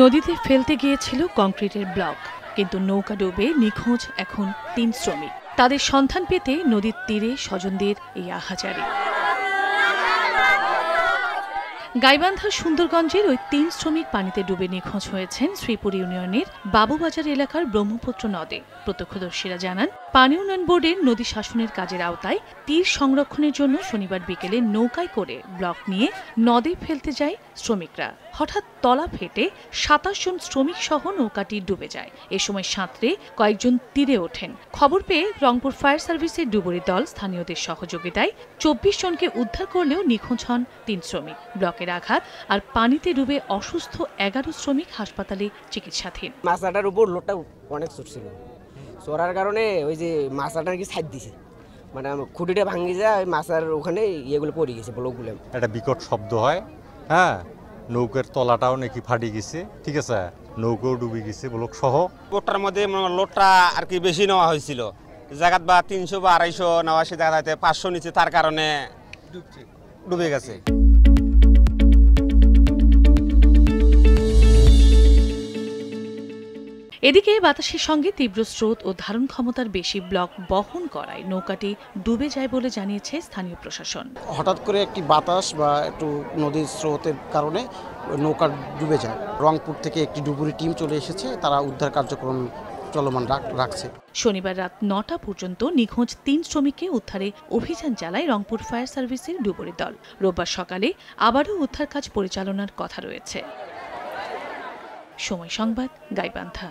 নদীতে ফেলতে গিয়েছিল কংক্রিটের ব্লক কিন্তু নৌকা ডুবে নিখোঁজ এখন তিন শ্রমিক তাদের সন্ধান পেতে নদীর তীরে স্বজনদের এই আহাজারি গাইবান্ধা সুন্দরগঞ্জের ওই তিন শ্রমিক পানিতে ডুবে নিখোঁজ হয়েছেন শ্রীপুর ইউনিয়নের বাবুবাজার এলাকার ব্রহ্মপুত্র নদে প্রত্যক্ষদর্শীরা জানান পানি উন্নয়ন বোর্ডের নদী শাসনের কাজের আওতায় তীর সংরক্ষণের জন্য শনিবার বিকেলে নৌকায় করে ব্লক নিয়ে নদে ফেলতে যায় শ্রমিকরা হঠাৎ তলা ফেটে সাতাশ জন শ্রমিক সহ নৌকাটি ডুবে যায় এ সময় সাঁতরে কয়েকজন তীরে ওঠেন খবর পেয়ে রংপুর ফায়ার সার্ভিসের ডুবুরি দল স্থানীয়দের সহযোগিতায় চব্বিশ জনকে উদ্ধার করলেও নিখোঁজ হন তিন শ্রমিক ব্লকে চালকের আঘাত আর পানিতে ডুবে অসুস্থ এগারো শ্রমিক হাসপাতালে চিকিৎসাধীন মাছাটার উপর লোডটা অনেক চড়ছিল চড়ার কারণে ওই যে মাছাটার কি সাইড দিছে মানে খুঁটিটা ভাঙ্গি যায় ওই মাছার ওখানে ইয়েগুলো পড়ে গেছে ব্লকগুলো একটা বিকট শব্দ হয় হ্যাঁ নৌকের তলাটাও নাকি ফাটি গেছে ঠিক আছে নৌকাও ডুবে গেছে ব্লক সহ লোটার মধ্যে লোটটা আর কি বেশি নেওয়া হয়েছিল জায়গাত বা তিনশো বা আড়াইশো নেওয়া সে জায়গাতে পাঁচশো নিচে তার কারণে ডুবে গেছে এদিকে বাতাসের সঙ্গে তীব্র স্রোত ও ধারণ ক্ষমতার বেশি ব্লক বহন করায় নৌকাটি ডুবে যায় বলে জানিয়েছে স্থানীয় প্রশাসন হঠাৎ করে একটি বাতাস বা একটু নদীর স্রোতের কারণে নৌকা ডুবে যায় রংপুর থেকে একটি ডুবুরি টিম চলে এসেছে তারা উদ্ধার কার্যক্রম চলমান রাখছে শনিবার রাত নটা পর্যন্ত নিখোঁজ তিন শ্রমিককে উদ্ধারে অভিযান চালায় রংপুর ফায়ার সার্ভিসের ডুবুরি দল রোববার সকালে আবারও উদ্ধার কাজ পরিচালনার কথা রয়েছে সময় সংবাদ গাইবান্ধা